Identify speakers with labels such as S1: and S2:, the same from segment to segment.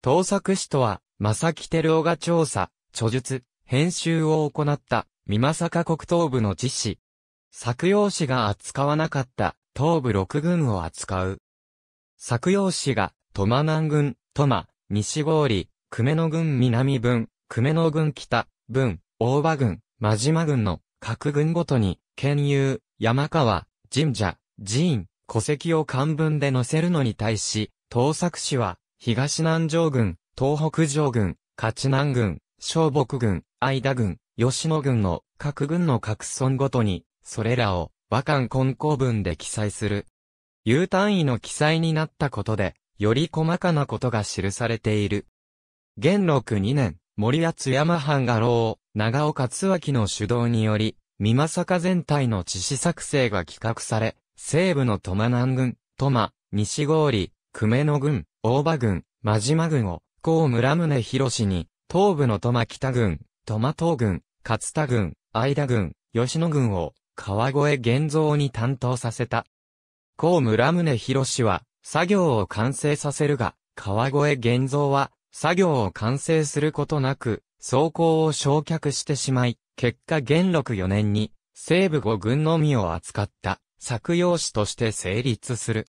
S1: 盗作師とは、正木照夫が調査、著述、編集を行った、さか国東部の実施。作用紙が扱わなかった、東部六軍を扱う。作用紙が、トマ南軍、トマ、西里、久米野軍南軍、久米野軍北、軍、大場軍、真島軍の各軍ごとに、県有、山川、神社、寺院、戸籍を漢文で載せるのに対し、盗作史は、東南条軍、東北条軍、勝南軍、小北軍、愛田軍、吉野軍の各軍の各村ごとに、それらを和漢根公文で記載する。U 単位の記載になったことで、より細かなことが記されている。元禄2年、森厚津山藩画廊、長岡津脇の主導により、三正作全体の地識作成が企画され、西部の苫南軍、苫、西郡、久米野軍、大場郡、真島郡を、甲村宗博に、東部の戸北郡、戸間東郡、勝田郡、相田郡、吉野郡を、川越玄造に担当させた。甲村宗博は、作業を完成させるが、川越玄造は、作業を完成することなく、走行を焼却してしまい、結果元禄4年に、西部五軍のみを扱った、作用紙として成立する。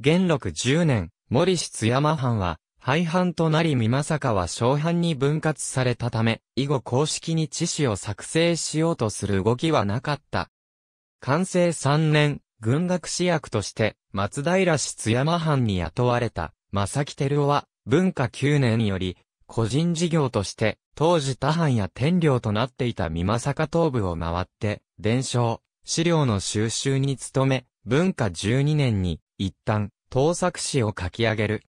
S1: 元禄10年、森氏津山藩は、廃藩となり美政は小藩に分割されたため、以後公式に知史を作成しようとする動きはなかった。完成3年、軍学士役として、松平氏津山藩に雇われた、正木照夫は、文化9年より、個人事業として、当時他藩や天領となっていた美政東部を回って、伝承、資料の収集に努め、文化12年に、一旦、盗作史を書き上げる。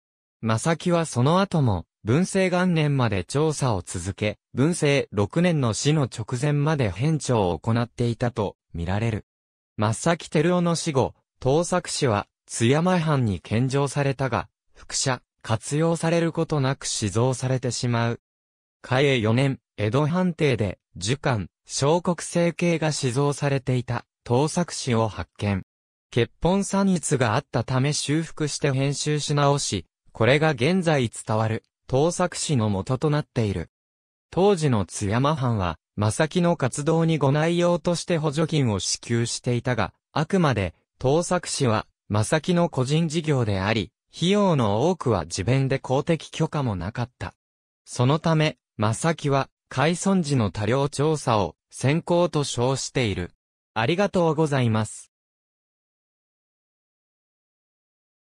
S1: 正木はその後も、文政元年まで調査を続け、文政6年の死の直前まで返調を行っていたと見られる。正木照夫の死後、盗作史は津山藩に献上されたが、副社、活用されることなく死蔵されてしまう。嘉永4年、江戸判定で、樹官、小国政系が死蔵されていた、盗作史を発見。欠本散逸があったため修復して編集し直し、これが現在伝わる、盗作史の元となっている。当時の津山藩は、正木の活動にご内容として補助金を支給していたが、あくまで、盗作史は、正木の個人事業であり、費用の多くは自弁で公的許可もなかった。そのため、正木は、海村時の多量調査を、先行と称している。ありがとうございます。